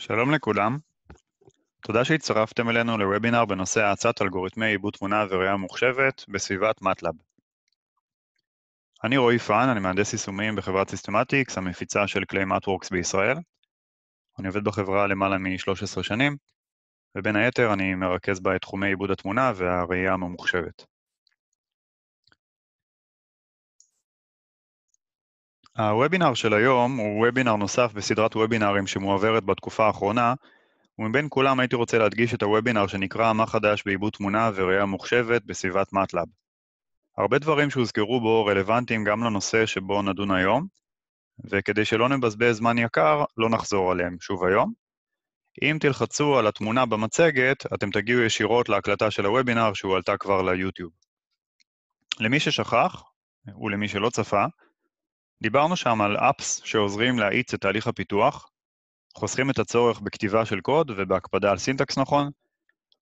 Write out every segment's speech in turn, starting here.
שלום לכולם. תודה שהצטרפתם אלינו לוובינר בנושא האצת אלגוריתמי עיבוד תמונה וראייה מוחשבת בסביבת מטלאב. אני רועי פאן, אני מהנדס יישומים בחברת סיסטמטיקס, המפיצה של כלי מטוורקס בישראל. אני עובד בחברה למעלה מ-13 שנים, ובין היתר אני מרכז בה את תחומי עיבוד התמונה והראייה הממוחשבת. הוובינר של היום הוא וובינר נוסף בסדרת וובינרים שמועברת בתקופה האחרונה, ומבין כולם הייתי רוצה להדגיש את הוובינר שנקרא "מה חדש בעיבוד תמונה וראייה מוחשבת בסביבת מטלאב". הרבה דברים שהוזכרו בו רלוונטיים גם לנושא שבו נדון היום, וכדי שלא נבזבז זמן יקר, לא נחזור עליהם שוב היום. אם תלחצו על התמונה במצגת, אתם תגיעו ישירות להקלטה של הוובינר שהועלתה כבר ליוטיוב. למי ששכח, ולמי שלא צפה, דיברנו שם על אפס שעוזרים להאיץ את תהליך הפיתוח, חוסכים את הצורך בכתיבה של קוד ובהקפדה על סינטקס נכון,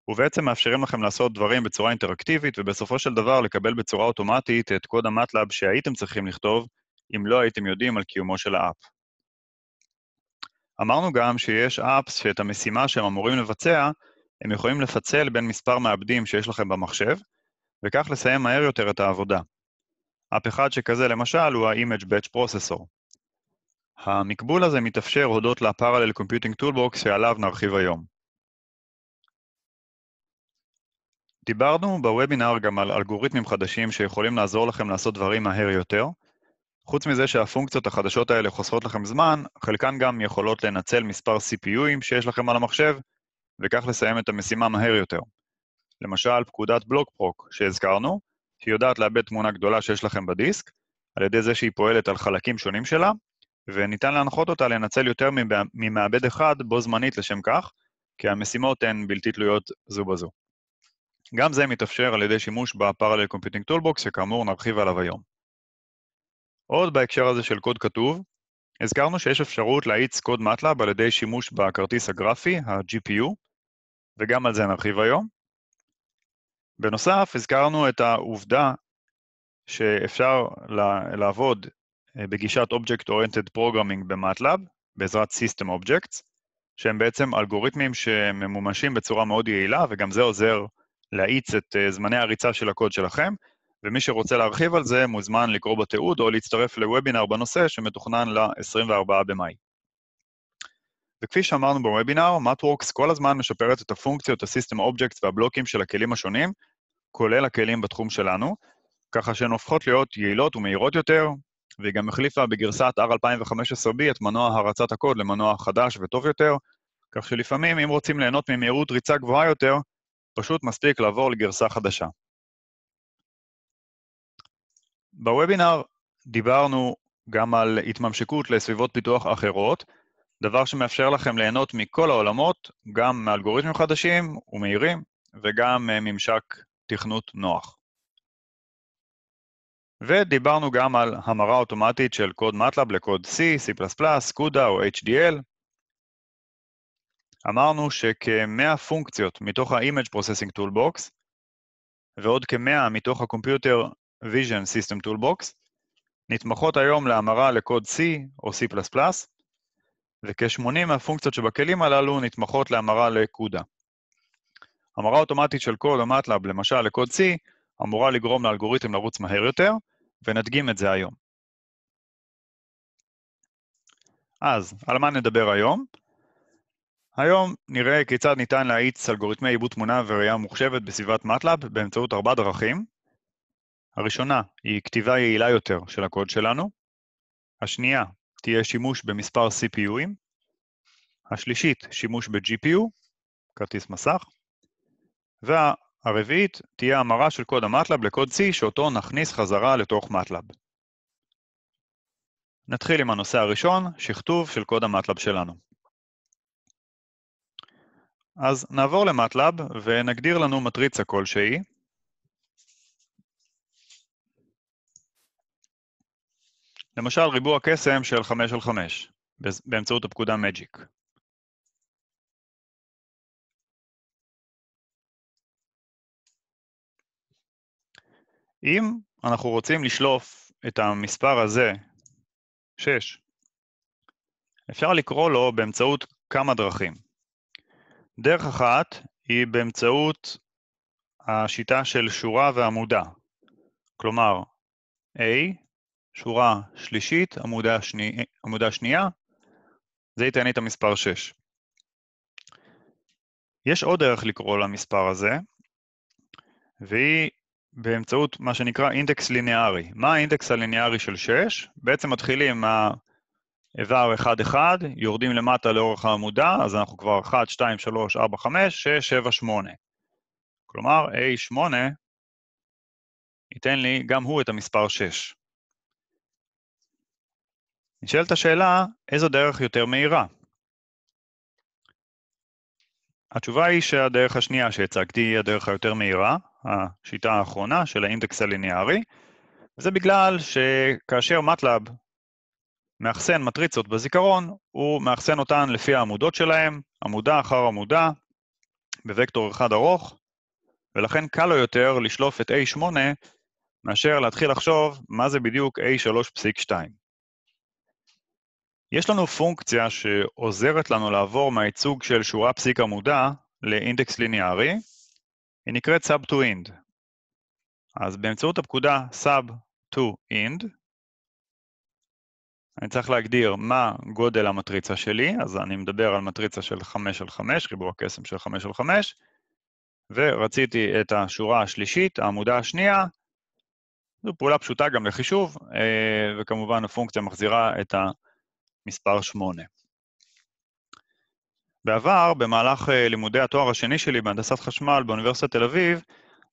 ובעצם מאפשרים לכם לעשות דברים בצורה אינטראקטיבית, ובסופו של דבר לקבל בצורה אוטומטית את קוד המטלאב שהייתם צריכים לכתוב, אם לא הייתם יודעים על קיומו של האפ. אמרנו גם שיש אפס שאת המשימה שהם אמורים לבצע, הם יכולים לפצל בין מספר מעבדים שיש לכם במחשב, וכך לסיים מהר יותר את העבודה. אפ אחד שכזה למשל הוא ה-Image Batch Processor. המקבול הזה מתאפשר הודות ל-Parallel Computing Toolbox שעליו נרחיב היום. דיברנו בוובינר גם על אלגוריתמים חדשים שיכולים לעזור לכם לעשות דברים מהר יותר. חוץ מזה שהפונקציות החדשות האלה חוסכות לכם זמן, חלקן גם יכולות לנצל מספר CPUים שיש לכם על המחשב, וכך לסיים את המשימה מהר יותר. למשל, פקודת בלוקפרוק שהזכרנו, שהיא יודעת לאבד תמונה גדולה שיש לכם בדיסק, על ידי זה שהיא פועלת על חלקים שונים שלה, וניתן להנחות אותה לנצל יותר ממעבד אחד בו זמנית לשם כך, כי המשימות הן בלתי תלויות זו בזו. גם זה מתאפשר על ידי שימוש ב-Parallel Computing Toolbox, שכאמור נרחיב עליו היום. עוד בהקשר הזה של קוד כתוב, הזכרנו שיש אפשרות להאיץ קוד MATLAB על ידי שימוש בכרטיס הגרפי, ה-GPU, וגם על זה נרחיב היום. בנוסף, הזכרנו את העובדה שאפשר לעבוד אה, בגישת Object Oriented Programming במטלאב, בעזרת System Objects, שהם בעצם אלגוריתמים שממומשים בצורה מאוד יעילה, וגם זה עוזר להאיץ את אה, זמני הריצה של הקוד שלכם, ומי שרוצה להרחיב על זה מוזמן לקרוא בתיעוד או להצטרף לוובינר בנושא שמתוכנן ל-24 במאי. וכפי שאמרנו בוובינר, MatWorks כל הזמן משפרת את הפונקציות, ה-System Objects והבלוקים של הכלים השונים, כולל הכלים בתחום שלנו, ככה שהן הופכות להיות יעילות ומהירות יותר, והיא גם החליפה בגרסת R2015B את מנוע הרצת הקוד למנוע חדש וטוב יותר, כך שלפעמים, אם רוצים ליהנות ממהירות ריצה גבוהה יותר, פשוט מספיק לעבור לגרסה חדשה. בוובינר דיברנו גם על התממשקות לסביבות פיתוח אחרות, דבר שמאפשר לכם ליהנות מכל העולמות, גם מאלגוריתמים חדשים ומהירים, וגם אה, ממשק תכנות נוח. ודיברנו גם על המרה אוטומטית של קוד MATLAB לקוד C, C++, CUDA או HDL. אמרנו שכ-100 פונקציות מתוך ה-Image Processing Toolbox, ועוד כ-100 מתוך ה-Computer Vision System Toolbox, נתמכות היום להמרה לקוד C או C++, וכ-80 מהפונקציות שבכלים הללו נתמכות להמרה לקודה. המרה אוטומטית של קוד או מטלאב, למשל לקוד C, אמורה לגרום לאלגוריתם לרוץ מהר יותר, ונדגים את זה היום. אז, על מה נדבר היום? היום נראה כיצד ניתן להאיץ אלגוריתמי עיבוד תמונה וראייה מוחשבת בסביבת מטלאב באמצעות ארבע דרכים. הראשונה היא כתיבה יעילה יותר של הקוד שלנו. השנייה תהיה שימוש במספר CPUים. השלישית, שימוש ב-GPU, כרטיס מסך, והרביעית תהיה המרה של קוד המטלב לקוד C, שאותו נכניס חזרה לתוך מטלב. נתחיל עם הנושא הראשון, שכתוב של קוד המטלב שלנו. אז נעבור למטלב ונגדיר לנו מטריצה כלשהי. למשל ריבוע קסם של 5 על 5, באמצעות הפקודה Magic. אם אנחנו רוצים לשלוף את המספר הזה, 6, אפשר לקרוא לו באמצעות כמה דרכים. דרך אחת היא באמצעות השיטה של שורה ועמודה, כלומר A, שורה שלישית, עמודה, שני, עמודה שנייה, זה ייתן לי את המספר 6. יש עוד דרך לקרוא למספר הזה, והיא באמצעות מה שנקרא אינדקס ליניארי. מה האינדקס הליניארי של 6? בעצם מתחילים מהאיבר 1-1, יורדים למטה לאורך העמודה, אז אנחנו כבר 1, 2, 3, 4, 5, 6, 7, 8. כלומר, A8 ייתן לי גם הוא את המספר 6. נשאלת השאלה, איזו דרך יותר מהירה? התשובה היא שהדרך השנייה שהצגתי היא הדרך היותר מהירה, השיטה האחרונה של האינדקס הליניארי, וזה בגלל שכאשר מטלאב מאחסן מטריצות בזיכרון, הוא מאחסן אותן לפי העמודות שלהן, עמודה אחר עמודה, בווקטור אחד ארוך, ולכן קל לו יותר לשלוף את A8 מאשר להתחיל לחשוב מה זה בדיוק A3.2. יש לנו פונקציה שעוזרת לנו לעבור מהייצוג של שורה פסיק עמודה לאינדקס ליניארי, היא נקראת sub to end. אז באמצעות הפקודה sub to end, אני צריך להגדיר מה גודל המטריצה שלי, אז אני מדבר על מטריצה של 5 על 5, ריבוע קסם של 5 על 5, ורציתי את השורה השלישית, העמודה השנייה, זו פעולה פשוטה גם לחישוב, אה, וכמובן הפונקציה מחזירה את המספר 8. בעבר, במהלך אה, לימודי התואר השני שלי בהנדסת חשמל באוניברסיטת תל אביב,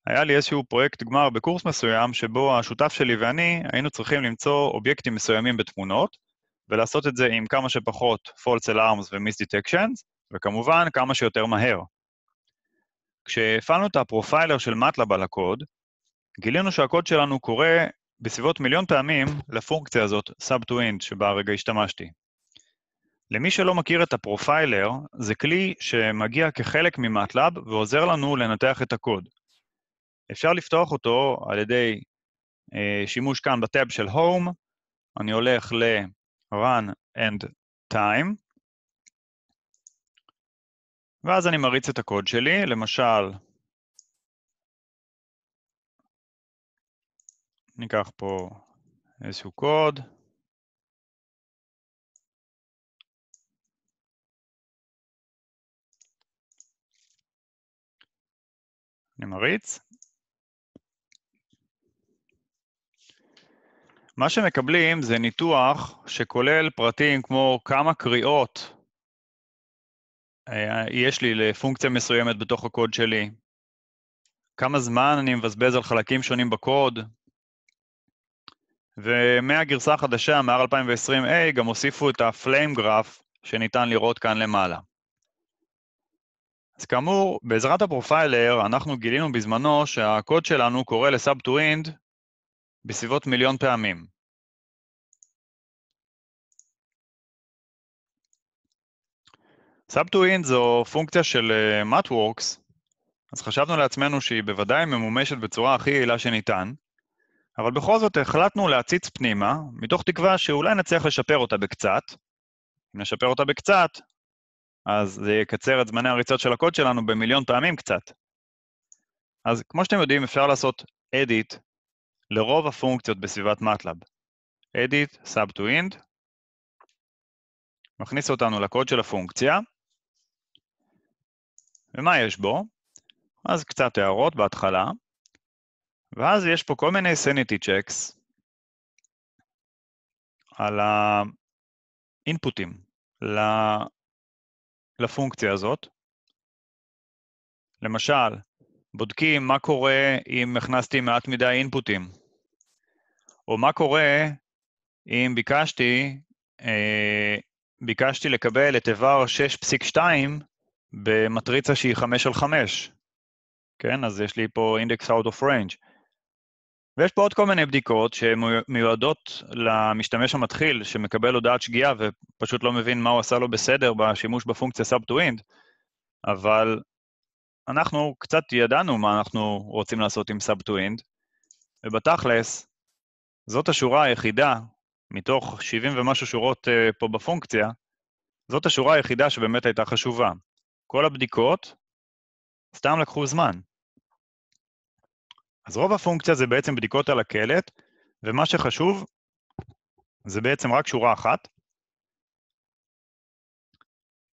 היה לי איזשהו פרויקט גמר בקורס מסוים, שבו השותף שלי ואני היינו צריכים למצוא אובייקטים מסוימים בתמונות, ולעשות את זה עם כמה שפחות false alarms ו-miss detections, וכמובן, כמה שיותר מהר. כשהפעלנו את הפרופיילר של מטלב על הקוד, גילינו שהקוד שלנו קורא בסביבות מיליון פעמים לפונקציה הזאת, sub-to-int, שבה הרגע השתמשתי. למי שלא מכיר את הפרופיילר, זה כלי שמגיע כחלק ממטלאב ועוזר לנו לנתח את הקוד. אפשר לפתוח אותו על ידי אה, שימוש כאן בטאב של Home, אני הולך ל-Run and Time, ואז אני מריץ את הקוד שלי, למשל, ניקח פה איזשהו קוד, אני מריץ. מה שמקבלים זה ניתוח שכולל פרטים כמו כמה קריאות אה, יש לי לפונקציה מסוימת בתוך הקוד שלי, כמה זמן אני מבזבז על חלקים שונים בקוד, ומהגרסה החדשה, מ r 2020A, גם הוסיפו את הפליים גרף שניתן לראות כאן למעלה. כאמור, בעזרת הפרופיילר, אנחנו גילינו בזמנו שהקוד שלנו קורא לסאב טו אינד בסביבות מיליון פעמים. סאב טו אינד זו פונקציה של מאטוורקס, אה, uh, אז חשבנו לעצמנו שהיא בוודאי ממומשת בצורה הכי יעילה שניתן, אבל בכל זאת החלטנו להציץ פנימה, מתוך תקווה שאולי נצליח לשפר אותה בקצת. אם נשפר אותה בקצת, אז זה יקצר את זמני הריצות של הקוד שלנו במיליון פעמים קצת. אז כמו שאתם יודעים, אפשר לעשות edit לרוב הפונקציות בסביבת MATLAB. edit sub to int, מכניס אותנו לקוד של הפונקציה, ומה יש בו? אז קצת הערות בהתחלה, ואז יש פה כל מיני sanity checks על האינפוטים לפונקציה הזאת. למשל, בודקים מה קורה אם הכנסתי מעט מדי אינפוטים, או מה קורה אם ביקשתי, אה, ביקשתי לקבל את איבר 6.2 במטריצה שהיא 5 על 5. כן, אז יש לי פה אינדקס out of range. ויש פה עוד כל מיני בדיקות שמיועדות למשתמש המתחיל, שמקבל הודעת שגיאה ופשוט לא מבין מה הוא עשה לו בסדר בשימוש בפונקציה sub-to-end, אבל אנחנו קצת ידענו מה אנחנו רוצים לעשות עם sub-to-end, ובתכלס, זאת השורה היחידה, מתוך 70 ומשהו שורות אה, פה בפונקציה, זאת השורה היחידה שבאמת הייתה חשובה. כל הבדיקות סתם לקחו זמן. אז רוב הפונקציה זה בעצם בדיקות על הקלט, ומה שחשוב זה בעצם רק שורה אחת.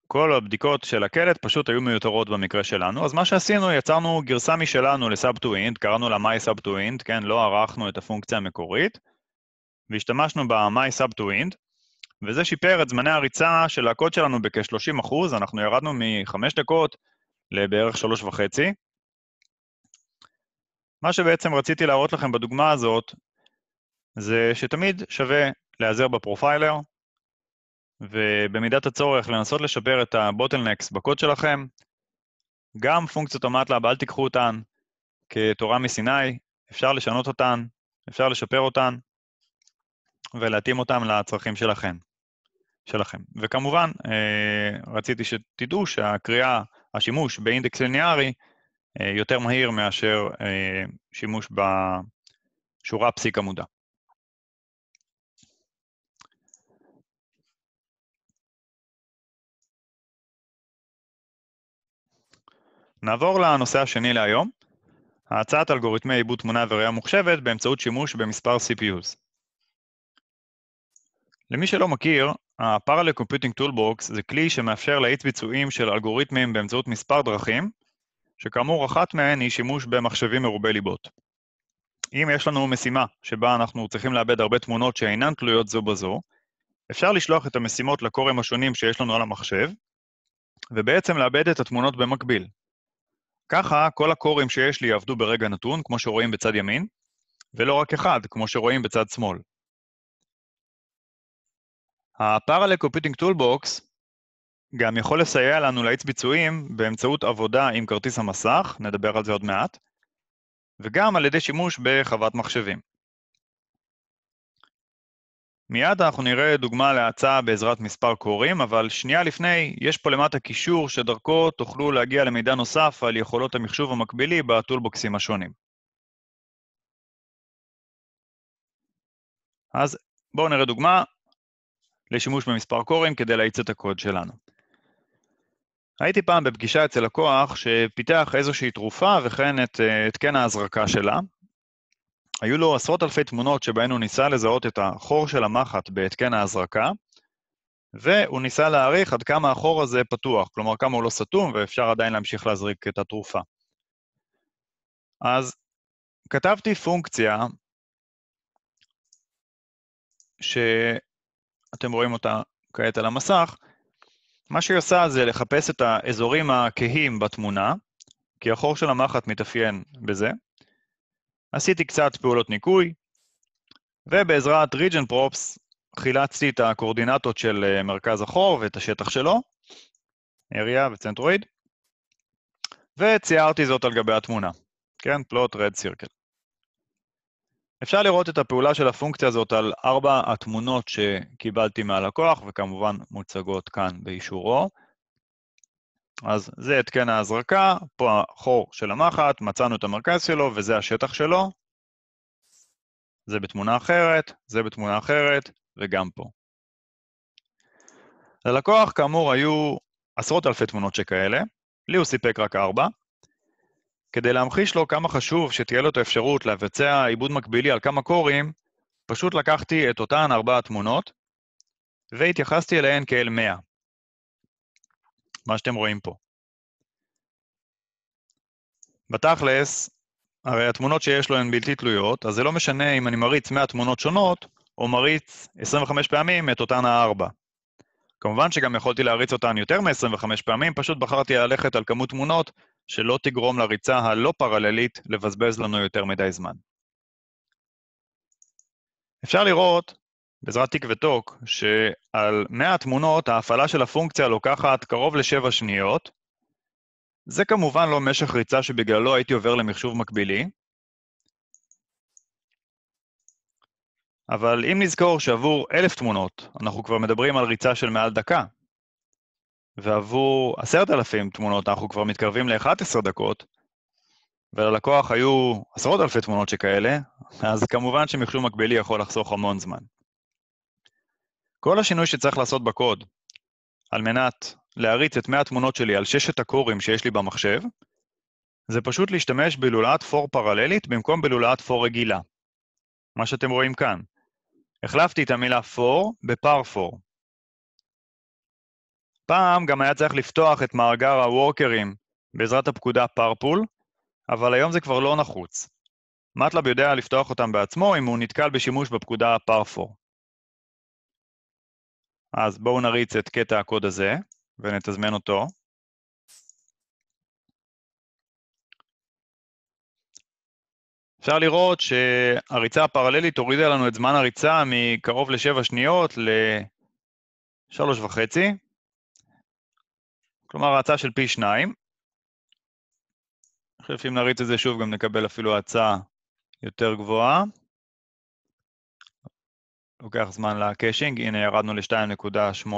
כל הבדיקות של הקלט פשוט היו מיותרות במקרה שלנו, אז מה שעשינו, יצרנו גרסה משלנו ל-sub-to-int, קראנו לה my-sub-to-int, כן, לא ערכנו את הפונקציה המקורית, והשתמשנו ב-my-sub-to-int, וזה שיפר את זמני הריצה של הקוד שלנו בכ-30%, אנחנו ירדנו מ-5 דקות לבערך 3.5, מה שבעצם רציתי להראות לכם בדוגמה הזאת, זה שתמיד שווה להיעזר בפרופיילר, ובמידת הצורך לנסות לשפר את הבוטלנקס בקוד שלכם. גם פונקציות המטלאב, אל תיקחו אותן כתורה מסיני, אפשר לשנות אותן, אפשר לשפר אותן, ולהתאים אותן לצרכים שלכם. שלכם. וכמובן, אה, רציתי שתדעו שהקריאה, השימוש באינדקס ליניארי, אה, יותר מהיר מאשר אה, שימוש בשורה פסיק עמודה. נעבור לנושא השני להיום, הצעת אלגוריתמי עיבוד תמונה וראייה מוחשבת באמצעות שימוש במספר CPUs. למי שלא מכיר, ה-Parallel Computing Toolbox זה כלי שמאפשר להאיץ ביצועים של אלגוריתמים באמצעות מספר דרכים, שכאמור אחת מהן היא שימוש במחשבים מרובי ליבות. אם יש לנו משימה שבה אנחנו צריכים לאבד הרבה תמונות שאינן תלויות זו בזו, אפשר לשלוח את המשימות לקורם השונים שיש לנו על המחשב, ובעצם לאבד את התמונות במקביל. ככה כל הקורים שיש לי יעבדו ברגע נתון, כמו שרואים בצד ימין, ולא רק אחד, כמו שרואים בצד שמאל. ה-Parallel Computing Toolbox גם יכול לסייע לנו להאיץ ביצועים באמצעות עבודה עם כרטיס המסך, נדבר על זה עוד מעט, וגם על ידי שימוש בחוות מחשבים. מיד אנחנו נראה דוגמה להאצה בעזרת מספר קוראים, אבל שנייה לפני, יש פה למטה קישור שדרכו תוכלו להגיע למידע נוסף על יכולות המחשוב המקבילי בטולבוקסים השונים. אז בואו נראה דוגמה לשימוש במספר קוראים כדי להאיץ את הקוד שלנו. הייתי פעם בפגישה אצל לקוח שפיתח איזושהי תרופה וכן את התקן אה, ההזרקה שלה. היו לו עשרות אלפי תמונות שבהן הוא ניסה לזהות את החור של המחט בהתקן ההזרקה, והוא ניסה להעריך עד כמה החור הזה פתוח, כלומר כמה הוא לא סתום ואפשר עדיין להמשיך להזריק את התרופה. אז כתבתי פונקציה שאתם רואים אותה כעת על המסך, מה שהיא עושה זה לחפש את האזורים הכהים בתמונה, כי החור של המחט מתאפיין בזה. עשיתי קצת פעולות ניקוי, ובעזרת region props חילצתי את הקואורדינטות של אה, מרכז החור ואת השטח שלו, area וצנטרואיד, וציירתי זאת על גבי התמונה, כן? פלוט red circle. אפשר לראות את הפעולה של הפונקציה הזאת על ארבע התמונות שקיבלתי מהלקוח, וכמובן מוצגות כאן באישורו. אז זה התקן ההזרקה, פה החור של המחט, מצאנו את המרכז שלו וזה השטח שלו. זה בתמונה אחרת, זה בתמונה אחרת, וגם פה. ללקוח, כאמור, היו עשרות אלפי תמונות שכאלה, לי הוא סיפק רק ארבע, כדי להמחיש לו כמה חשוב שתהיה לו את האפשרות לבצע עיבוד מקבילי על כמה קורים, פשוט לקחתי את אותן ארבע התמונות והתייחסתי אליהן כאל 100, מה שאתם רואים פה. בתכלס, הרי התמונות שיש לו הן בלתי תלויות, אז זה לא משנה אם אני מריץ 100 תמונות שונות, או מריץ 25 פעמים את אותן הארבע. כמובן שגם יכולתי להריץ אותן יותר מ-25 פעמים, פשוט בחרתי ללכת על כמות תמונות שלא תגרום לריצה הלא פרללית לבזבז לנו יותר מדי זמן. אפשר לראות, בעזרת טיק וטוק, שעל 100 תמונות ההפעלה של הפונקציה לוקחת קרוב ל-7 שניות. זה כמובן לא משך ריצה שבגללו הייתי עובר למחשוב מקבילי, אבל אם נזכור שעבור אלף תמונות אנחנו כבר מדברים על ריצה של מעל דקה, ועבור עשרת אלפים תמונות אנחנו כבר מתקרבים ל-11 דקות, וללקוח היו עשרות אלפי תמונות שכאלה, אז כמובן שמחשוב מקבילי יכול לחסוך המון זמן. כל השינוי שצריך לעשות בקוד על מנת להריץ את 100 התמונות שלי על ששת הקורים שיש לי במחשב, זה פשוט להשתמש בלולאת פור פרללית במקום בלולאת פור רגילה. מה שאתם רואים כאן. החלפתי את המילה פור בפאר פור. פעם גם היה צריך לפתוח את מאגר הוורקרים בעזרת הפקודה פרפול, אבל היום זה כבר לא נחוץ. מטלב יודע לפתוח אותם בעצמו אם הוא נתקל בשימוש בפקודה פרפור. אז בואו נריץ את קטע הקוד הזה ונתזמן אותו. אפשר לראות שהריצה הפרללית הורידה לנו את זמן הריצה מקרוב לשבע שניות לשלוש וחצי. כלומר ההצעה של פי שניים. אני אם נריץ את זה שוב גם נקבל אפילו הצעה יותר גבוהה. לוקח זמן לקאשינג, הנה ירדנו ל-2.8.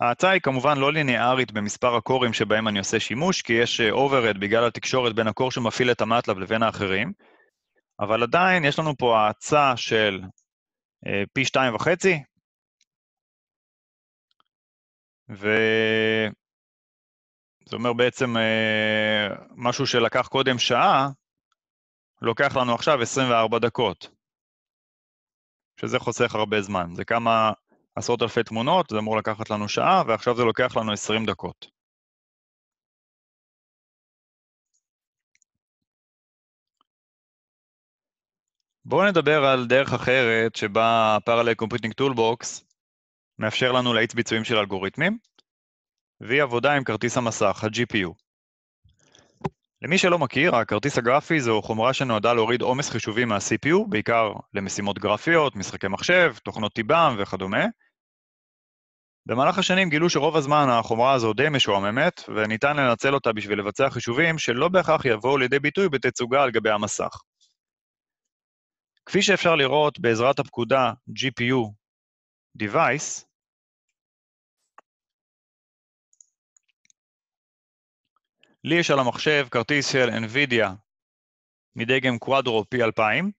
ההצעה היא כמובן לא ליניארית במספר הקורים שבהם אני עושה שימוש, כי יש אוברד אה, בגלל התקשורת בין הקור שמפעיל את המטלב לבין האחרים, אבל עדיין יש לנו פה האצה של אה, פי שתיים וחצי, וזה אומר בעצם אה, משהו שלקח קודם שעה, לוקח לנו עכשיו 24 דקות, שזה חוסך הרבה זמן. זה כמה עשרות אלפי תמונות, זה אמור לקחת לנו שעה, ועכשיו זה לוקח לנו 20 דקות. בואו נדבר על דרך אחרת שבה ה-Parallel Computing Toolbox מאפשר לנו להאיץ ביצועים של אלגוריתמים, והיא עבודה עם כרטיס המסך, ה-GPU. למי שלא מכיר, הכרטיס הגרפי זו חומרה שנועדה להוריד עומס חישובי מה-CPU, בעיקר למשימות גרפיות, משחקי מחשב, תוכנות טיבם וכדומה. במהלך השנים גילו שרוב הזמן החומרה הזו די משועממת, וניתן לנצל אותה בשביל לבצע חישובים שלא בהכרח יבואו לידי ביטוי בתצוגה על גבי המסך. כפי שאפשר לראות בעזרת הפקודה GPU Device, לי יש על המחשב כרטיס של NVIDIA מדגם קוואדרו פי 2000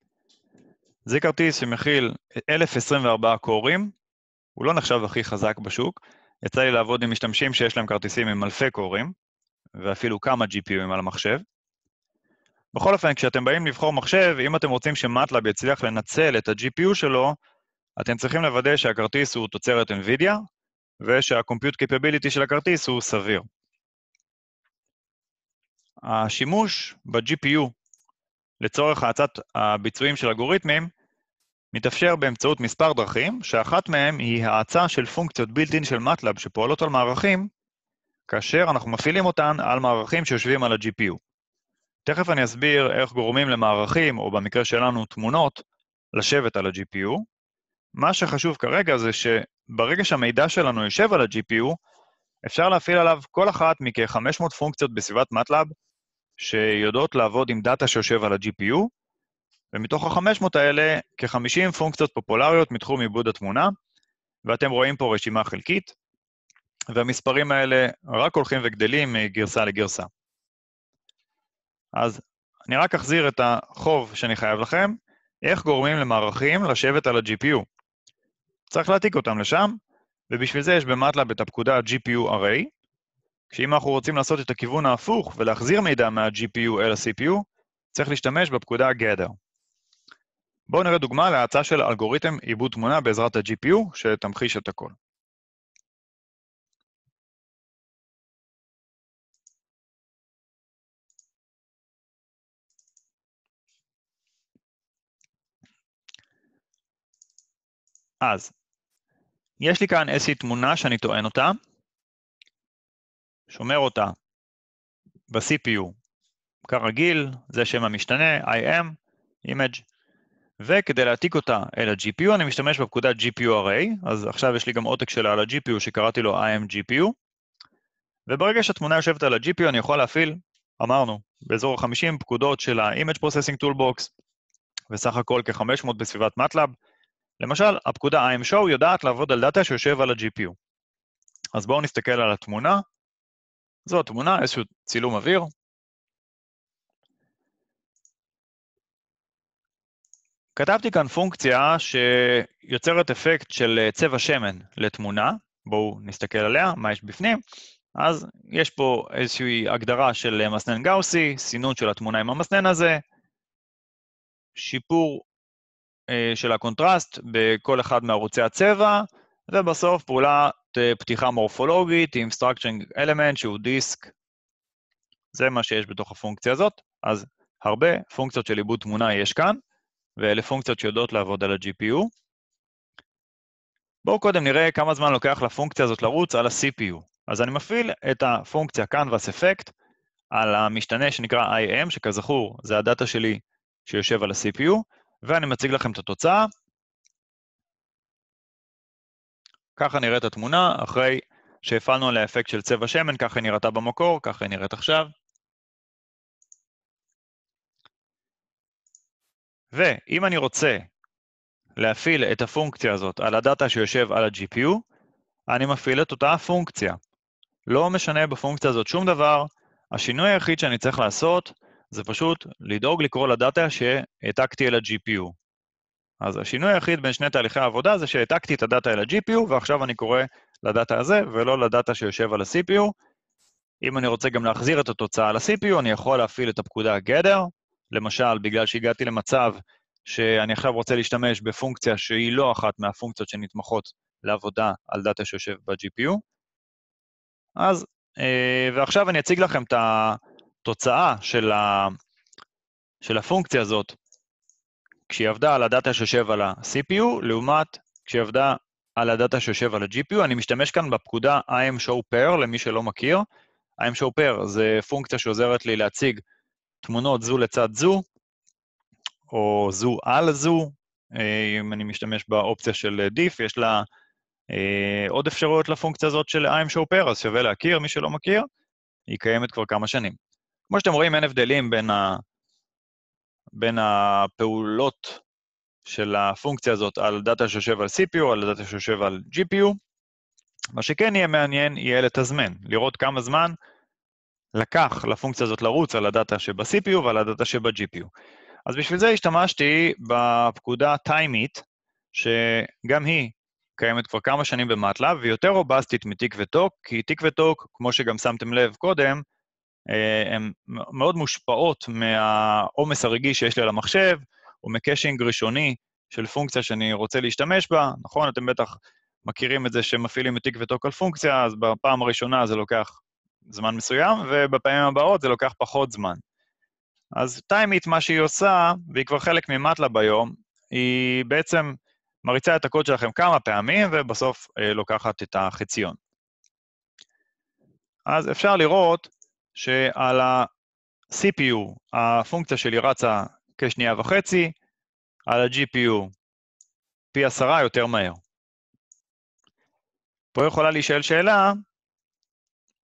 זה כרטיס שמכיל 1,024 קורים, הוא לא נחשב הכי חזק בשוק. יצא לי לעבוד עם משתמשים שיש להם כרטיסים עם אלפי קורים, ואפילו כמה GPUים על המחשב. בכל אופן, כשאתם באים לבחור מחשב, אם אתם רוצים שמטלאב יצליח לנצל את ה-GPU שלו, אתם צריכים לוודא שהכרטיס הוא תוצרת NVIDIA, ושה ושהקומפיוט capability של הכרטיס הוא סביר. השימוש ב-GPU לצורך האצת הביצועים של אלגוריתמים מתאפשר באמצעות מספר דרכים, שאחת מהן היא האצה של פונקציות בילטין של MATLAB שפועלות על מערכים, כאשר אנחנו מפעילים אותן על מערכים שיושבים על ה-GPU. תכף אני אסביר איך גורמים למערכים, או במקרה שלנו תמונות, לשבת על ה-GPU. מה שחשוב כרגע זה שברגע שהמידע שלנו יושב על ה-GPU, אפשר להפעיל עליו כל אחת מכ-500 פונקציות בסביבת MATLAB שיודעות לעבוד עם דאטה שיושב על ה-GPU, ומתוך ה-500 האלה, כ-50 פונקציות פופולריות מתחום עיבוד התמונה, ואתם רואים פה רשימה חלקית, והמספרים האלה רק הולכים וגדלים מגרסה לגרסה. אז אני רק אחזיר את החוב שאני חייב לכם, איך גורמים למערכים לשבת על ה-GPU. צריך להעתיק אותם לשם, ובשביל זה יש במטלאב את הפקודה GPU array, כשאם אנחנו רוצים לעשות את הכיוון ההפוך ולהחזיר מידע מה-GPU אל ה-CPU, צריך להשתמש בפקודה gather. בואו נראה דוגמה להצעה של אלגוריתם עיבוד תמונה בעזרת ה-GPU, שתמחיש את הכל. אז, יש לי כאן איזושהי תמונה שאני טוען אותה, שומר אותה ב-CPU, כרגיל, זה שם המשתנה, IM, image, וכדי להעתיק אותה אל ה-GPU אני משתמש בפקודת GPU-Array, אז עכשיו יש לי גם עותק שלה על ה-GPU שקראתי לו IM-GPU, וברגע שהתמונה יושבת על ה-GPU אני יכול להפעיל, אמרנו, באזור ה-50 פקודות של ה-Image Processing Toolbox, וסך הכל כ-500 בסביבת MATLAB. למשל, הפקודה IM-Show יודעת לעבוד על דאטה שיושב על ה-GPU. אז בואו נסתכל על התמונה, זו התמונה, איזשהו צילום אוויר. כתבתי כאן פונקציה שיוצרת אפקט של אה, צבע שמן לתמונה, בואו נסתכל עליה, מה יש בפנים. אז יש פה איזושהי הגדרה של אה, מסנן גאוסי, סינון של התמונה עם המסנן הזה, שיפור אה, של הקונטרסט בכל אחד מערוצי הצבע, ובסוף פעולה אה, פתיחה מורפולוגית עם structuring element שהוא דיסק, זה מה שיש בתוך הפונקציה הזאת, אז הרבה פונקציות של עיבוד תמונה יש כאן, ואלה פונקציות שיודעות לעבוד על ה-GPU. בואו קודם נראה כמה זמן לוקח לפונקציה הזאת לרוץ על ה-CPU. אז אני מפעיל את הפונקציה canvas effect על המשתנה שנקרא IM, שכזכור זה הדאטה שלי שיושב על ה-CPU, ואני מציג לכם את התוצאה. ככה נראית התמונה אחרי שהפעלנו על האפקט של צבע שמן, ככה היא נראתה במקור, ככה היא נראית עכשיו. ואם אני רוצה להפעיל את הפונקציה הזאת על הדאטה שיושב על ה-GPU, אני מפעיל את אותה הפונקציה. לא משנה בפונקציה הזאת שום דבר, השינוי היחיד שאני צריך לעשות זה פשוט לדאוג לקרוא לדאטה שהעתקתי אל ה-GPU. אז השינוי היחיד בין שני תהליכי העבודה זה שהעתקתי את הדאטה אל ה-GPU, ועכשיו אני קורא לדאטה הזה, ולא לדאטה שיושב על ה-CPU. אם אני רוצה גם להחזיר את התוצאה ל-CPU, אני יכול להפעיל את הפקודה גדר. למשל, בגלל שהגעתי למצב שאני עכשיו רוצה להשתמש בפונקציה שהיא לא אחת מהפונקציות שנתמכות לעבודה על דאטה שיושב ב-GPU. אז, אה, ועכשיו אני אציג לכם את התוצאה של, ה, של הפונקציה הזאת כשהיא עבדה על הדאטה שיושב על ה-CPU, לעומת כשהיא עבדה על הדאטה שיושב על ה-GPU. אני משתמש כאן בפקודה I'm show pair, למי שלא מכיר. I'm show pair זה פונקציה שעוזרת לי להציג תמונות זו לצד זו, או זו על זו, אה, אם אני משתמש באופציה של דיף, יש לה אה, עוד אפשרויות לפונקציה הזאת של I'm show pair, אז שווה להכיר, מי שלא מכיר, היא קיימת כבר כמה שנים. כמו שאתם רואים, אין הבדלים בין ה... בין הפעולות של הפונקציה הזאת על דאטה שיושב על CPU, על דאטה שיושב על GPU. מה שכן יהיה מעניין יהיה לתזמן, לראות כמה זמן לקח לפונקציה הזאת לרוץ על הדאטה שב-CPU ועל הדאטה שב-GPU. אז בשביל זה השתמשתי בפקודה טיימית, שגם היא קיימת כבר כמה שנים במטלה, והיא יותר רובסטית מתיק וטוק, כי תיק וטוק, כמו שגם שמתם לב קודם, אה, הן מאוד מושפעות מהעומס הרגעי שיש לי על המחשב, או מקשינג ראשוני של פונקציה שאני רוצה להשתמש בה. נכון, אתם בטח מכירים את זה שמפעילים את תיק וטוק על פונקציה, אז בפעם הראשונה זה לוקח זמן מסוים, ובפעמים הבאות זה לוקח פחות זמן. אז טיימית, מה שהיא עושה, והיא כבר חלק ממטלה ביום, היא בעצם מריצה את הקוד שלכם כמה פעמים, ובסוף אה, לוקחת את החציון. אז אפשר לראות שעל ה-CPU הפונקציה שלי רצה כשנייה וחצי, על ה-GPU פי עשרה יותר מהר. פה יכולה להישאל שאלה,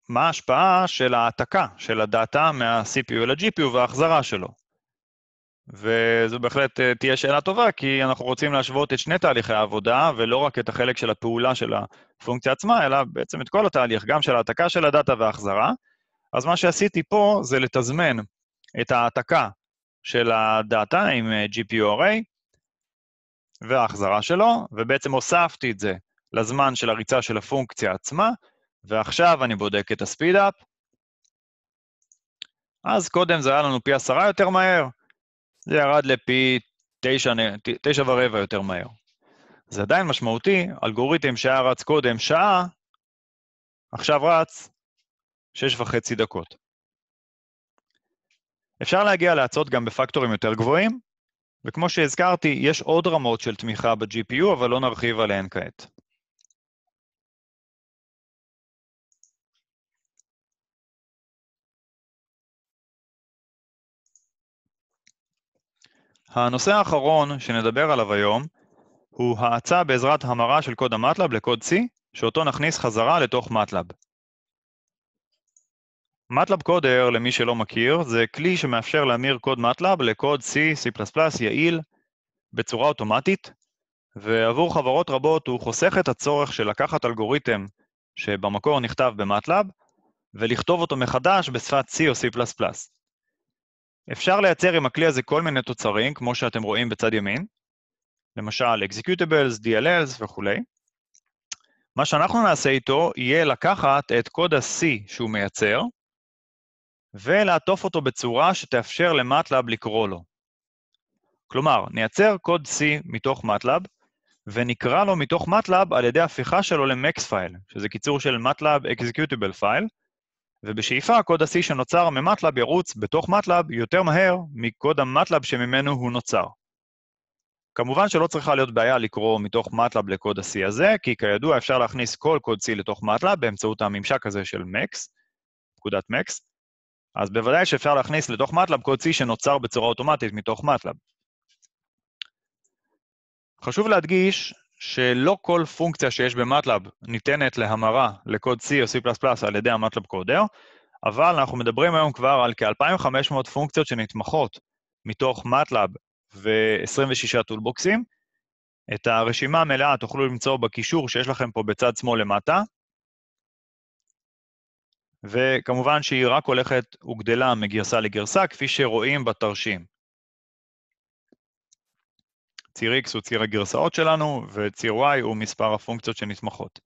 מה ההשפעה של ההעתקה של הדאטה מה-CPU ל-GPU וההחזרה שלו? וזו בהחלט אה, תהיה שאלה טובה, כי אנחנו רוצים להשוות את שני תהליכי העבודה, ולא רק את החלק של הפעולה של הפונקציה עצמה, אלא בעצם את כל התהליך, גם של ההעתקה של הדאטה וההחזרה. אז מה שעשיתי פה זה לתזמן את ההעתקה של הדאטה עם אה, GPURA וההחזרה שלו, ובעצם הוספתי את זה לזמן של הריצה של הפונקציה עצמה, ועכשיו אני בודק את הספיד-אפ. אז קודם זה היה לנו פי עשרה יותר מהר, זה ירד לפי תשע, תשע ורבע יותר מהר. זה עדיין משמעותי, אלגוריתם שהיה רץ קודם שעה, עכשיו רץ שש וחצי דקות. אפשר להגיע להצעות גם בפקטורים יותר גבוהים, וכמו שהזכרתי, יש עוד רמות של תמיכה ב-GPU, אבל לא נרחיב עליהן כעת. הנושא האחרון שנדבר עליו היום הוא האצה בעזרת המרה של קוד המטלאב לקוד C, שאותו נכניס חזרה לתוך מטלאב. MATLAB קודר, למי שלא מכיר, זה כלי שמאפשר להמיר קוד MATLAB לקוד C, C++, יעיל, בצורה אוטומטית, ועבור חברות רבות הוא חוסך את הצורך של לקחת אלגוריתם שבמקור נכתב במטלאב, ולכתוב אותו מחדש בשפת C או C++. אפשר לייצר עם הכלי הזה כל מיני תוצרים, כמו שאתם רואים בצד ימין, למשל Executables, DLLs וכולי. מה שאנחנו נעשה איתו יהיה לקחת את קוד ה-C שהוא מייצר, ולעטוף אותו בצורה שתאפשר למטלאב לקרוא לו. כלומר, נייצר קוד C מתוך מטלאב, ונקרא לו מתוך מטלאב על ידי הפיכה שלו למקס פייל, שזה קיצור של מטלאב אקזקיוטיבל פייל, ובשאיפה קוד ה-C שנוצר ממטלאב ירוץ בתוך מטלאב יותר מהר מקוד המטלאב שממנו הוא נוצר. כמובן שלא צריכה להיות בעיה לקרוא מתוך מטלאב לקוד ה-C הזה, כי כידוע אפשר להכניס כל קוד C לתוך מטלאב באמצעות הממשק הזה של מקס, פקודת מקס, אז בוודאי שאפשר להכניס לתוך מטלאב קוד C שנוצר בצורה אוטומטית מתוך מטלאב. חשוב להדגיש שלא כל פונקציה שיש במטלאב ניתנת להמרה לקוד C או C++ על ידי המטלאב קודר, אבל אנחנו מדברים היום כבר על כ-2,500 פונקציות שנתמכות מתוך מטלאב ו-26 טולבוקסים. את הרשימה המלאה תוכלו למצוא בקישור שיש לכם פה בצד שמאל למטה, וכמובן שהיא רק הולכת וגדלה מגרסה לגרסה, כפי שרואים בתרשים. ציר x הוא ציר הגרסאות שלנו, וציר y הוא מספר הפונקציות שנתמכות.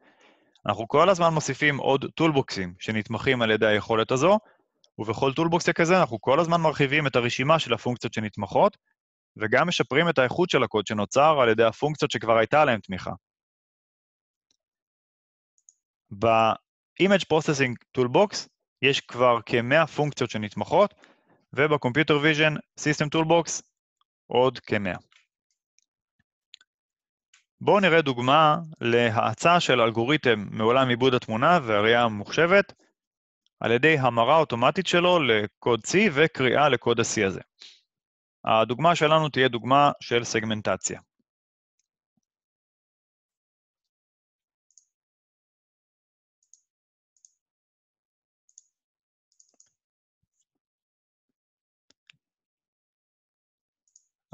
אנחנו כל הזמן מוסיפים עוד טולבוקסים שנתמכים על ידי היכולת הזו, ובכל טולבוקסיה כזה אנחנו כל הזמן מרחיבים את הרשימה של הפונקציות שנתמכות, וגם משפרים את האיכות של הקוד שנוצר על ידי הפונקציות שכבר הייתה עליהן תמיכה. Image Processing Toolbox יש כבר כ-100 פונקציות שנתמכות, ובקומפיוטר ויז'ן System Toolbox עוד כ-100. בואו נראה דוגמה להאצה של אלגוריתם מעולם עיבוד התמונה והראייה הממוחשבת על ידי המרה אוטומטית שלו לקוד C וקריאה לקוד ה-C הזה. הדוגמה שלנו תהיה דוגמה של סגמנטציה.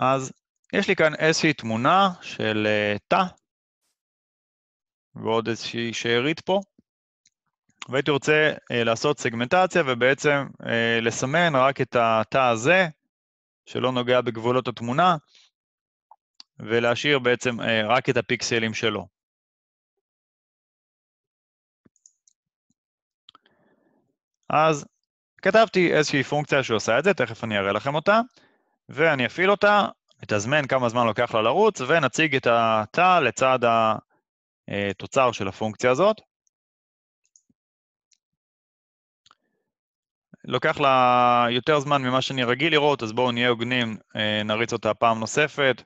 אז יש לי כאן איזושהי תמונה של אה, תא ועוד איזושהי שארית פה, והייתי רוצה אה, לעשות סגמנטציה ובעצם אה, לסמן רק את התא הזה, שלא נוגע בגבולות התמונה, ולהשאיר בעצם אה, רק את הפיקסלים שלו. אז כתבתי איזושהי פונקציה שעושה את זה, תכף אני אראה לכם אותה. ואני אפעיל אותה, אתזמן כמה זמן לוקח לה לרוץ, ונציג את התא לצד התוצר של הפונקציה הזאת. לוקח לה יותר זמן ממה שאני רגיל לראות, אז בואו נהיה הוגנים, אה, נריץ אותה פעם נוספת,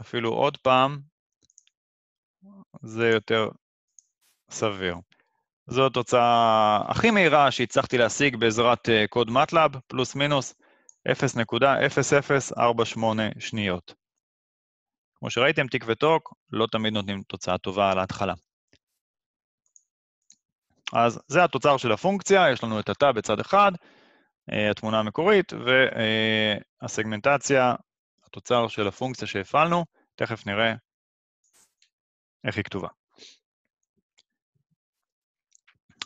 אפילו עוד פעם, זה יותר סביר. זו התוצאה הכי מהירה שהצלחתי להשיג בעזרת אה, קוד מטלאב, פלוס מינוס. 0.0048 שניות. כמו שראיתם, טיק וטוק לא תמיד נותנים תוצאה טובה על ההתחלה. אז זה התוצר של הפונקציה, יש לנו את התא בצד אחד, אה, התמונה המקורית, והסגמנטציה, אה, התוצר של הפונקציה שהפעלנו, תכף נראה איך היא כתובה.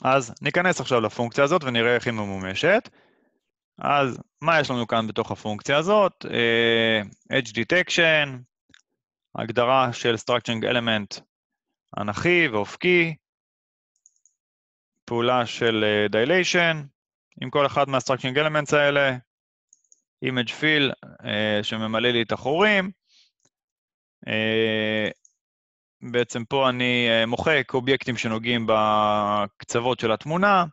אז ניכנס עכשיו לפונקציה הזאת ונראה איך היא ממומשת. אז מה יש לנו כאן בתוך הפונקציה הזאת? אה, edge Detection, הגדרה של Structuring Element אנכי ואופקי, פעולה של אה, Dilation עם כל אחד מה-Structuring Elements האלה, Image Fill אה, שממלא לי את החורים. uh, בעצם פה אני מוחק אובייקטים שנוגעים בקצוות של התמונה,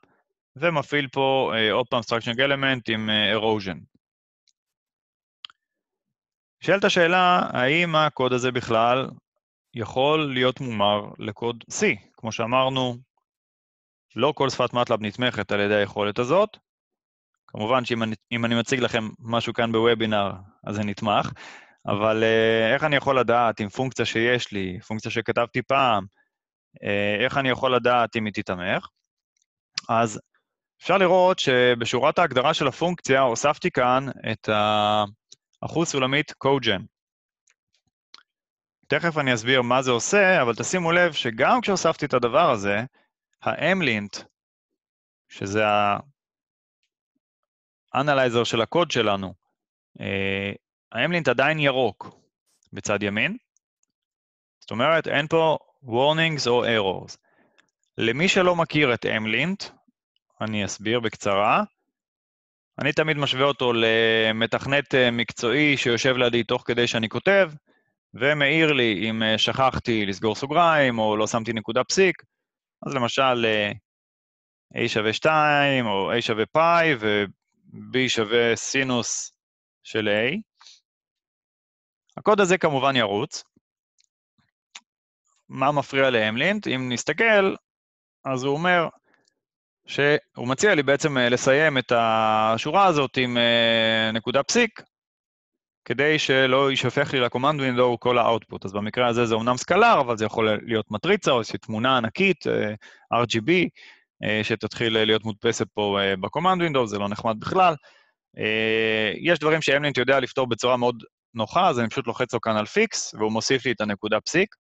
ומפעיל פה אה, עוד פעם structuring element עם אה, erosion. שאלת השאלה, האם הקוד הזה בכלל יכול להיות מומר לקוד C? כמו שאמרנו, לא כל שפת מטלאב נתמכת על ידי היכולת הזאת. כמובן שאם אני, אני מציג לכם משהו כאן בוובינר, אז זה נתמך, אבל אה, איך אני יכול לדעת אם פונקציה שיש לי, פונקציה שכתבתי פעם, איך אני יכול לדעת אם היא תתמך? אז אפשר לראות שבשורת ההגדרה של הפונקציה הוספתי כאן את האחוז סולמית קוג'ן. תכף אני אסביר מה זה עושה, אבל תשימו לב שגם כשהוספתי את הדבר הזה, האמלינט, שזה האנלייזר של הקוד שלנו, האמלינט אה, עדיין ירוק בצד ימין, זאת אומרת אין פה warnings או errors. למי שלא מכיר את אמלינט, אני אסביר בקצרה. אני תמיד משווה אותו למתכנת אה, מקצועי שיושב לידי תוך כדי שאני כותב, ומעיר לי אם אה, שכחתי לסגור סוגריים או לא שמתי נקודה פסיק. אז למשל, אה, a שווה 2, או a שווה פאי, ו-b שווה סינוס של a. הקוד הזה כמובן ירוץ. מה מפריע לאמלינט? אם נסתכל, אז הוא אומר, שהוא מציע לי בעצם אה, לסיים את השורה הזאת עם אה, נקודה פסיק, כדי שלא יישפך לי לקומנד command לא כל ה אז במקרה הזה זה אומנם סקלר, אבל זה יכול להיות מטריצה או איזושהי תמונה ענקית, אה, RGB, שתתחיל להיות מודפסת פה בקומנד command זה לא נחמד בכלל. יש דברים שאמלינט יודע לפתור בצורה מאוד נוחה, אז אני פשוט לוחץ לו כאן על פיקס, והוא מוסיף לי את הנקודה פסיק.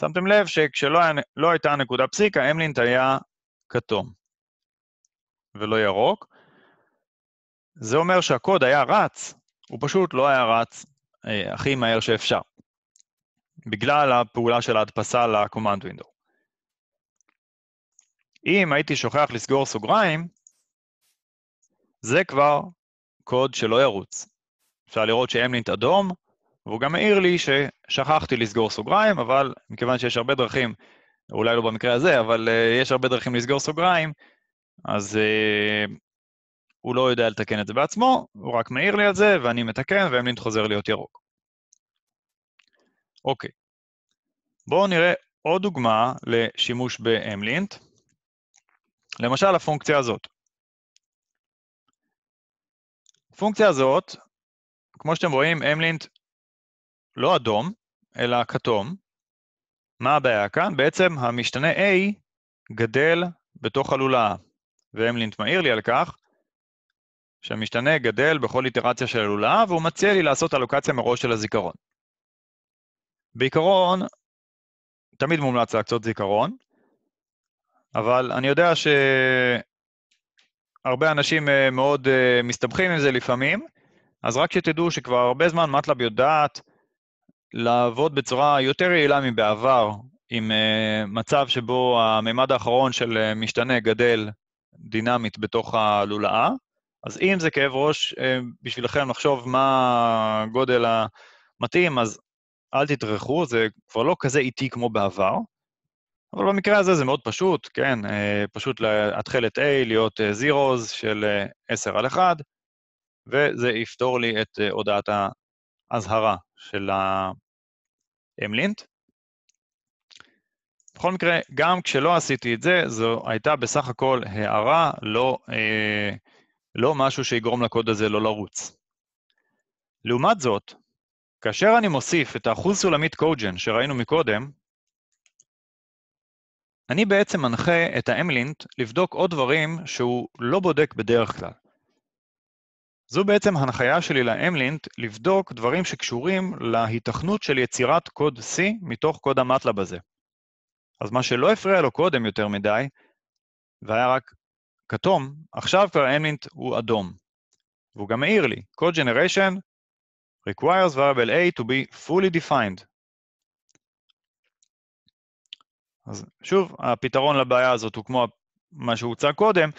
שמתם לב שכשלא היה, לא הייתה נקודה פסיק, האמלינט היה כתום ולא ירוק. זה אומר שהקוד היה רץ, הוא פשוט לא היה רץ אה, הכי מהר שאפשר, בגלל הפעולה של ההדפסה ל-command window. אם הייתי שוכח לסגור סוגריים, זה כבר קוד שלא ירוץ. אפשר לראות שאמלינט אדום, והוא גם העיר לי ששכחתי לסגור סוגריים, אבל מכיוון שיש הרבה דרכים אולי לא במקרה הזה, אבל uh, יש הרבה דרכים לסגור סוגריים, אז uh, הוא לא יודע לתקן את זה בעצמו, הוא רק מעיר לי על זה, ואני מתקן, והמלינט חוזר להיות ירוק. אוקיי. בואו נראה עוד דוגמה לשימוש באמלינט. למשל, הפונקציה הזאת. הפונקציה הזאת, כמו שאתם רואים, אמלינט לא אדום, אלא כתום, מה הבעיה כאן? בעצם המשתנה A גדל בתוך הלולאה, והמלינט מעיר לי על כך שהמשתנה גדל בכל איטרציה של הלולאה, והוא מציע לי לעשות אלוקציה מראש של הזיכרון. בעיקרון, תמיד מומלץ להקצות זיכרון, אבל אני יודע שהרבה אנשים אה, מאוד אה, מסתבכים עם זה לפעמים, אז רק שתדעו שכבר הרבה זמן מטלב יודעת לעבוד בצורה יותר יעילה מבעבר, עם uh, מצב שבו המימד האחרון של uh, משתנה גדל דינמית בתוך הלולאה. אז אם זה כאב ראש uh, בשבילכם לחשוב מה הגודל המתאים, אז אל תטרחו, זה כבר לא כזה איטי כמו בעבר. אבל במקרה הזה זה מאוד פשוט, כן, פשוט להתחיל את A להיות zeros של 10 על 1, וזה יפתור לי את הודעת ה... אזהרה של ה lint בכל מקרה, גם כשלא עשיתי את זה, זו הייתה בסך הכל הערה, לא, אה, לא משהו שיגרום לקוד הזה לא לרוץ. לעומת זאת, כאשר אני מוסיף את האחוז סולמית קוג'ן שראינו מקודם, אני בעצם מנחה את ה-M-Lint לבדוק עוד דברים שהוא לא בודק בדרך כלל. זו בעצם הנחיה שלי לאמלינט לבדוק דברים שקשורים להיתכנות של יצירת קוד C מתוך קוד המטלב הזה. אז מה שלא הפריע לו קודם יותר מדי, והיה רק כתום, עכשיו כבר Mlint הוא אדום. והוא גם העיר לי, code generation requires variable A to be fully defined. אז שוב, הפתרון לבעיה הזאת הוא כמו מה שהוצג קודם,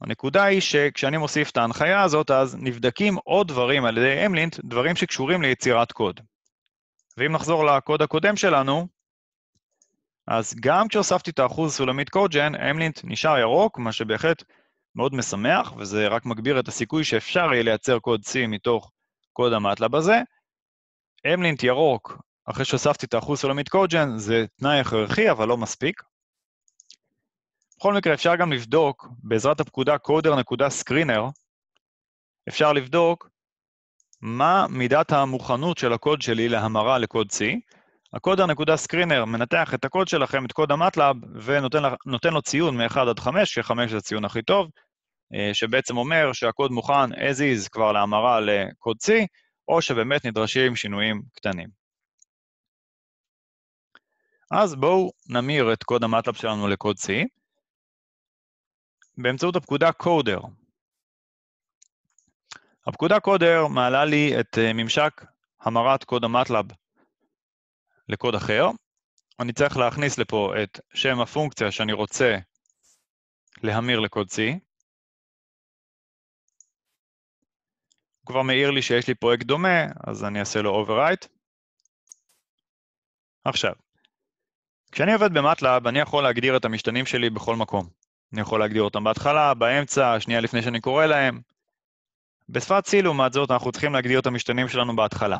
הנקודה היא שכשאני מוסיף את ההנחיה הזאת, אז נבדקים עוד דברים על ידי אמלינט, דברים שקשורים ליצירת קוד. ואם נחזור לקוד הקודם שלנו, אז גם כשהוספתי את האחוז סולמית קודג'ן, אמלינט נשאר ירוק, מה שבהחלט מאוד משמח, וזה רק מגביר את הסיכוי שאפשר יהיה לייצר קוד C מתוך קוד המטלב הזה. אמלינט ירוק, אחרי שהוספתי את האחוז סולמית קודג'ן, זה תנאי הכרחי, אבל לא מספיק. בכל מקרה, אפשר גם לבדוק, בעזרת הפקודה coder.screener, אפשר לבדוק מה מידת המוכנות של הקוד שלי להמרה לקוד C. הקודר.screener מנתח את הקוד שלכם, את קוד המטלאב, ונותן לו ציון מ-1 עד 5, ש-5 זה הציון הכי טוב, אה, שבעצם אומר שהקוד מוכן as is כבר להמרה לקוד C, או שבאמת נדרשים שינויים קטנים. אז בואו נמיר את קוד המטלאב שלנו לקוד C. באמצעות הפקודה קודר. הפקודה קודר מעלה לי את אה, ממשק המרת קוד המטלאב לקוד אחר. אני צריך להכניס לפה את שם הפונקציה שאני רוצה להמיר לקוד C. הוא כבר מעיר לי שיש לי פרויקט דומה, אז אני אעשה לו overwrite. עכשיו, כשאני עובד במטלאב, אני יכול להגדיר את המשתנים שלי בכל מקום. אני יכול להגדיר אותם בהתחלה, באמצע, שנייה לפני שאני קורא להם. בשפת C, לעומת זאת, אנחנו צריכים להגדיר את המשתנים שלנו בהתחלה.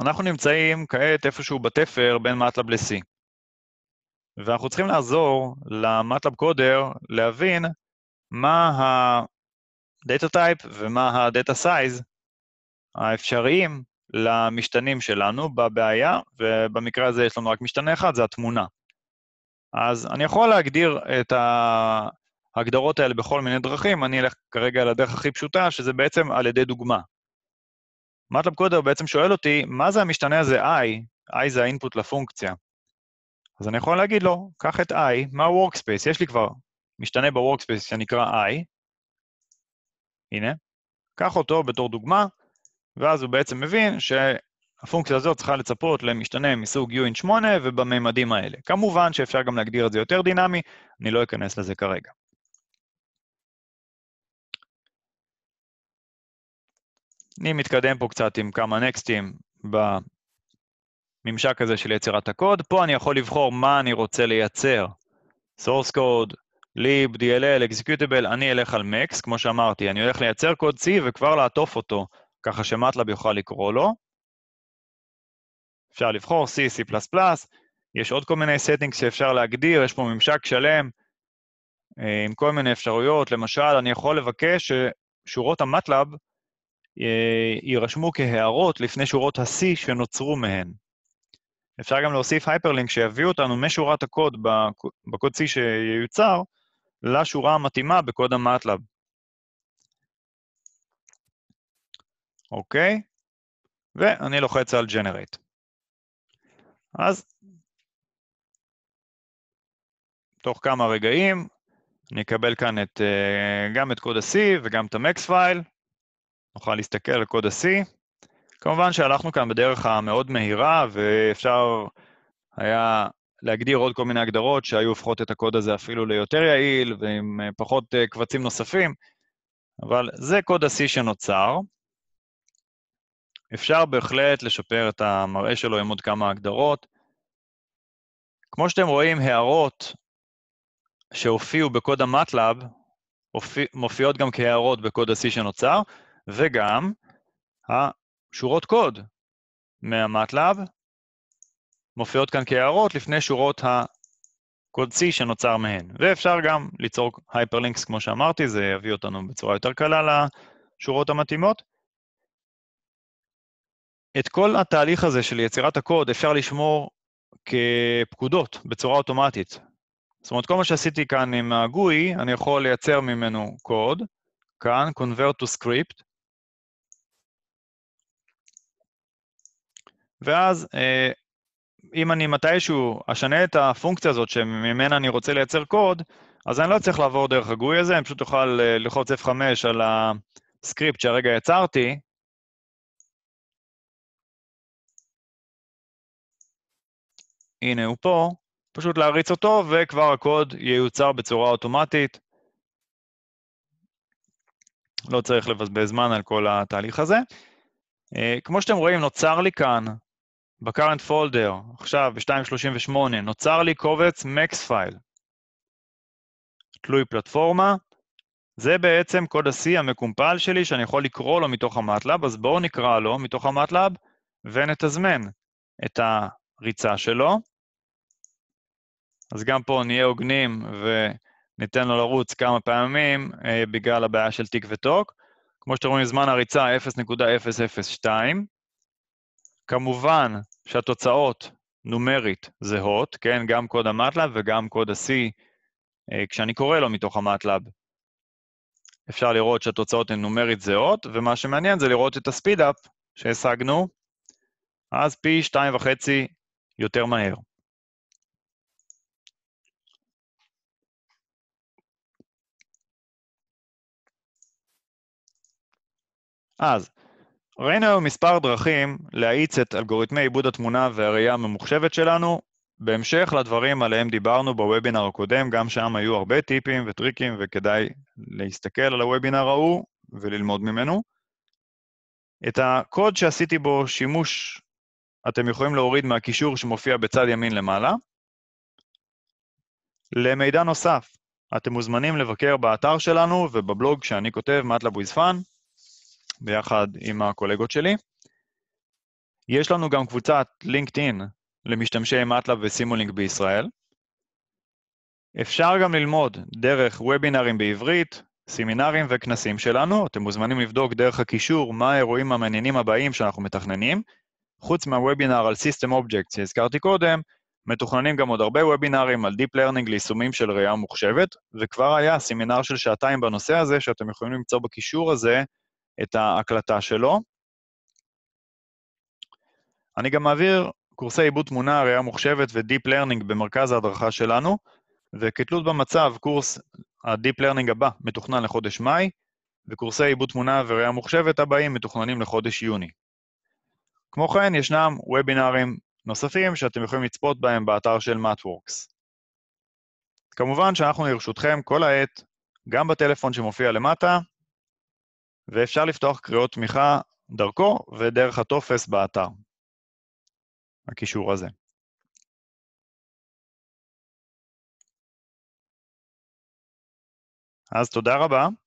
אנחנו נמצאים כעת איפשהו בתפר בין מטלב ל-C. ואנחנו צריכים לעזור למטלב קודר להבין מה ה-data type ומה ה-data size האפשריים למשתנים שלנו בבעיה, ובמקרה הזה יש לנו רק משתנה אחד, זה התמונה. אז אני יכול להגדיר את ההגדרות האלה בכל מיני דרכים, אני אלך כרגע לדרך הכי פשוטה, שזה בעצם על ידי דוגמה. מטלב קודר בעצם שואל אותי, מה זה המשתנה הזה i? i זה האינפוט לפונקציה. אז אני יכול להגיד לו, קח את i מה-workspace, יש לי כבר משתנה ב-workspace שנקרא i, הנה, קח אותו בתור דוגמה, ואז הוא בעצם מבין ש... הפונקציה הזאת צריכה לצפות למשתנה מסוג u in 8 ובממדים האלה. כמובן שאפשר גם להגדיר את זה יותר דינמי, אני לא אכנס לזה כרגע. אני מתקדם פה קצת עם כמה נקסטים בממשק הזה של יצירת הקוד. פה אני יכול לבחור מה אני רוצה לייצר, source code, lib, dll, executable, אני אלך על max, כמו שאמרתי, אני הולך לייצר קוד C וכבר לעטוף אותו, ככה שמטלב יוכל לקרוא לו. אפשר לבחור C, C++, יש עוד כל מיני settings שאפשר להגדיר, יש פה ממשק שלם אה, עם כל מיני אפשרויות. למשל, אני יכול לבקש ששורות המטלאב אה, יירשמו כהערות לפני שורות ה-C שנוצרו מהן. אפשר גם להוסיף הייפרלינק שיביא אותנו משורת הקוד בקוד C שיוצר לשורה המתאימה בקוד המטלאב. אוקיי? ואני לוחץ על Generate. אז תוך כמה רגעים נקבל כאן את, אה, גם את קוד ה-C וגם את ה-Max file, נוכל להסתכל על קוד ה-C. כמובן שהלכנו כאן בדרך המאוד מהירה, ואפשר היה להגדיר עוד כל מיני הגדרות שהיו הופכות את הקוד הזה אפילו ליותר יעיל ועם אה, פחות אה, קבצים נוספים, אבל זה קוד ה-C שנוצר. אפשר בהחלט לשפר את המראה שלו עם עוד כמה הגדרות. כמו שאתם רואים, הערות שהופיעו בקוד המטלאב הופיע, מופיעות גם כהערות בקוד ה-C שנוצר, וגם השורות קוד מהמטלאב מופיעות כאן כהערות לפני שורות הקוד C שנוצר מהן. ואפשר גם ליצור הייפרלינקס, כמו שאמרתי, זה יביא אותנו בצורה יותר קלה לשורות המתאימות. את כל התהליך הזה של יצירת הקוד אפשר לשמור כפקודות בצורה אוטומטית. זאת אומרת, כל מה שעשיתי כאן עם הגוי, אני יכול לייצר ממנו קוד, כאן, convert to script, ואז אה, אם אני מתישהו אשנה את הפונקציה הזאת שממנה אני רוצה לייצר קוד, אז אני לא צריך לעבור דרך הגוי הזה, אני פשוט אוכל אה, ללחוץ F5 על הסקריפט שהרגע יצרתי, הנה הוא פה, פשוט להריץ אותו וכבר הקוד ייוצר בצורה אוטומטית. לא צריך לבזבז זמן על כל התהליך הזה. אה, כמו שאתם רואים, נוצר לי כאן, ב-current folder, עכשיו ב-2.38, נוצר לי קובץ Maxfile, תלוי פלטפורמה. זה בעצם קוד ה-C המקומפל שלי, שאני יכול לקרוא לו מתוך המטלאב, אז בואו נקרא לו מתוך המטלאב ונתזמן את הריצה שלו. אז גם פה נהיה הוגנים וניתן לו לרוץ כמה פעמים אה, בגלל הבעיה של טיק וטוק. כמו שאתם רואים, זמן הריצה 0.002. כמובן שהתוצאות נומרית זהות, כן? גם קוד המטלאב וגם קוד ה-C, אה, כשאני קורא לו מתוך המטלאב. אפשר לראות שהתוצאות הן נומרית זהות, ומה שמעניין זה לראות את הספיד-אפ שהשגנו, אז פי שתיים וחצי יותר מהר. אז, ראינו היום מספר דרכים להאיץ את אלגוריתמי עיבוד התמונה והראייה הממוחשבת שלנו, בהמשך לדברים עליהם דיברנו בוובינר הקודם, גם שם היו הרבה טיפים וטריקים וכדאי להסתכל על הוובינר ההוא וללמוד ממנו. את הקוד שעשיתי בו שימוש אתם יכולים להוריד מהקישור שמופיע בצד ימין למעלה. למידע נוסף, אתם מוזמנים לבקר באתר שלנו ובבלוג שאני כותב, מטלבויזפן, ביחד עם הקולגות שלי. יש לנו גם קבוצת לינקדאין למשתמשי מטלאב וסימולינק בישראל. אפשר גם ללמוד דרך וובינרים בעברית, סמינרים וכנסים שלנו. אתם מוזמנים לבדוק דרך הקישור מה האירועים המעניינים הבאים שאנחנו מתכננים. חוץ מהוובינר על System Objects שהזכרתי קודם, מתוכננים גם עוד הרבה וובינרים על Deep Learning ליישומים של ראייה מוחשבת, וכבר היה סמינר של שעתיים בנושא הזה, שאתם יכולים למצוא בקישור הזה את ההקלטה שלו. אני גם מעביר קורסי עיבוד תמונה, ראייה מוחשבת ו-deep learning במרכז ההדרכה שלנו, וכתלות במצב, קורס ה-deep learning הבא מתוכנן לחודש מאי, וקורסי עיבוד תמונה וראייה מוחשבת הבאים מתוכננים לחודש יוני. כמו כן, ישנם וובינארים נוספים שאתם יכולים לצפות בהם באתר של MatWorks. כמובן שאנחנו לרשותכם כל העת, גם בטלפון שמופיע למטה, ואפשר לפתוח קריאות תמיכה דרכו ודרך הטופס באתר, הקישור הזה. אז תודה רבה.